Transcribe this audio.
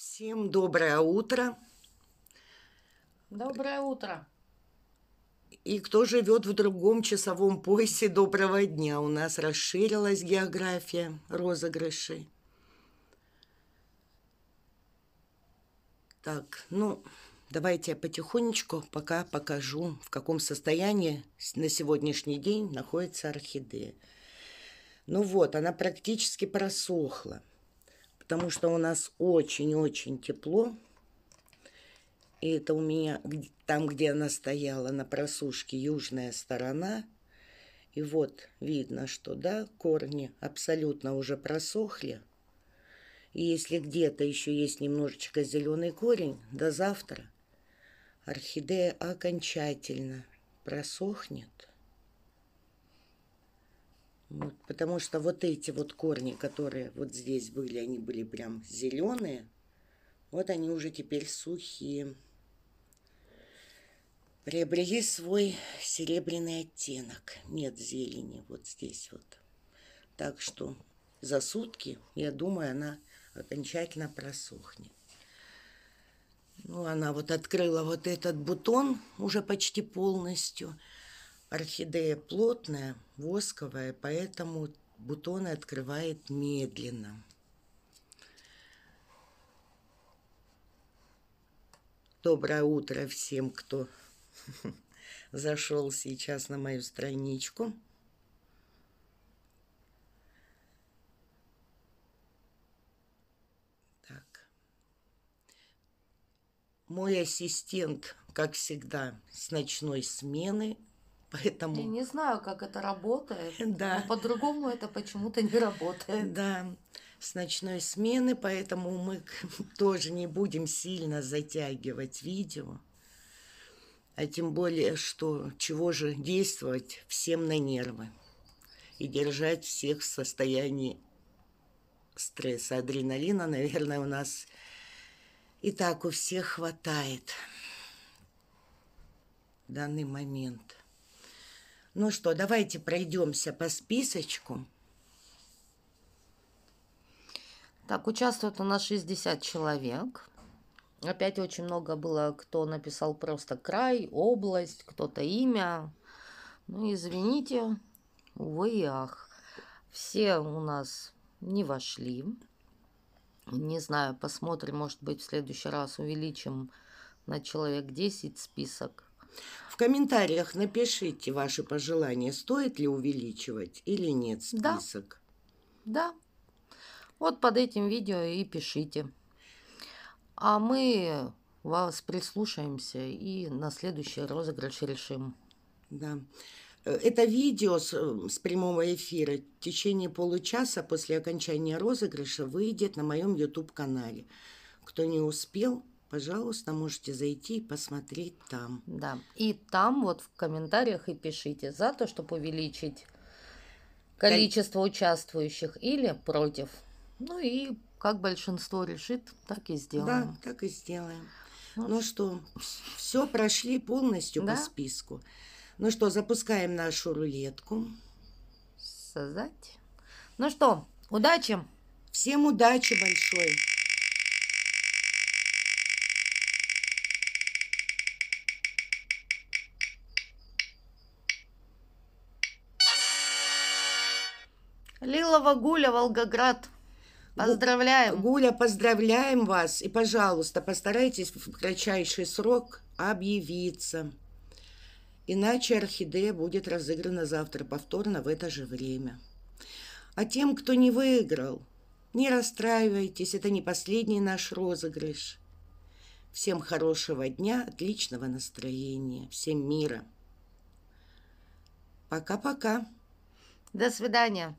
Всем доброе утро. Доброе утро. И кто живет в другом часовом поясе, доброго дня. У нас расширилась география розыгрышей. Так, ну, давайте я потихонечку пока покажу, в каком состоянии на сегодняшний день находится орхидея. Ну вот, она практически просохла потому что у нас очень-очень тепло. И это у меня там, где она стояла, на просушке, южная сторона. И вот видно, что, да, корни абсолютно уже просохли. И если где-то еще есть немножечко зеленый корень, до завтра орхидея окончательно просохнет. Вот, потому что вот эти вот корни, которые вот здесь были, они были прям зеленые. Вот они уже теперь сухие. Приобрели свой серебряный оттенок. Нет зелени вот здесь вот. Так что за сутки, я думаю, она окончательно просохнет. Ну, она вот открыла вот этот бутон уже почти полностью. Орхидея плотная, восковая, поэтому бутоны открывает медленно. Доброе утро всем, кто зашел сейчас на мою страничку. Так. Мой ассистент, как всегда, с ночной смены Поэтому... Я не знаю, как это работает, да. но по-другому это почему-то не работает. Да, с ночной смены, поэтому мы тоже не будем сильно затягивать видео. А тем более, что чего же действовать всем на нервы и держать всех в состоянии стресса. Адреналина, наверное, у нас и так у всех хватает в данный момент. Ну что, давайте пройдемся по списочку. Так, участвует у нас 60 человек. Опять очень много было, кто написал просто край, область, кто-то имя. Ну, извините, увы и ах. Все у нас не вошли. Не знаю, посмотрим, может быть, в следующий раз увеличим на человек 10 список. В комментариях напишите ваши пожелания, стоит ли увеличивать или нет список. Да, да. вот под этим видео и пишите. А мы вас прислушаемся и на следующий розыгрыш решим. Да. Э, это видео с, э, с прямого эфира в течение получаса после окончания розыгрыша выйдет на моем YouTube-канале. Кто не успел, пожалуйста, можете зайти и посмотреть там. Да, и там вот в комментариях и пишите за то, чтобы увеличить количество участвующих или против. Ну и как большинство решит, так и сделаем. Да, так и сделаем. Вот. Ну, ну что, все прошли полностью да? по списку. Ну что, запускаем нашу рулетку. Создать. Ну что, удачи! Всем удачи большой! Лилова Гуля, Волгоград. Поздравляем. Гуля, поздравляем вас. И, пожалуйста, постарайтесь в кратчайший срок объявиться. Иначе орхидея будет разыграна завтра повторно в это же время. А тем, кто не выиграл, не расстраивайтесь, это не последний наш розыгрыш. Всем хорошего дня, отличного настроения, всем мира. Пока-пока. До свидания.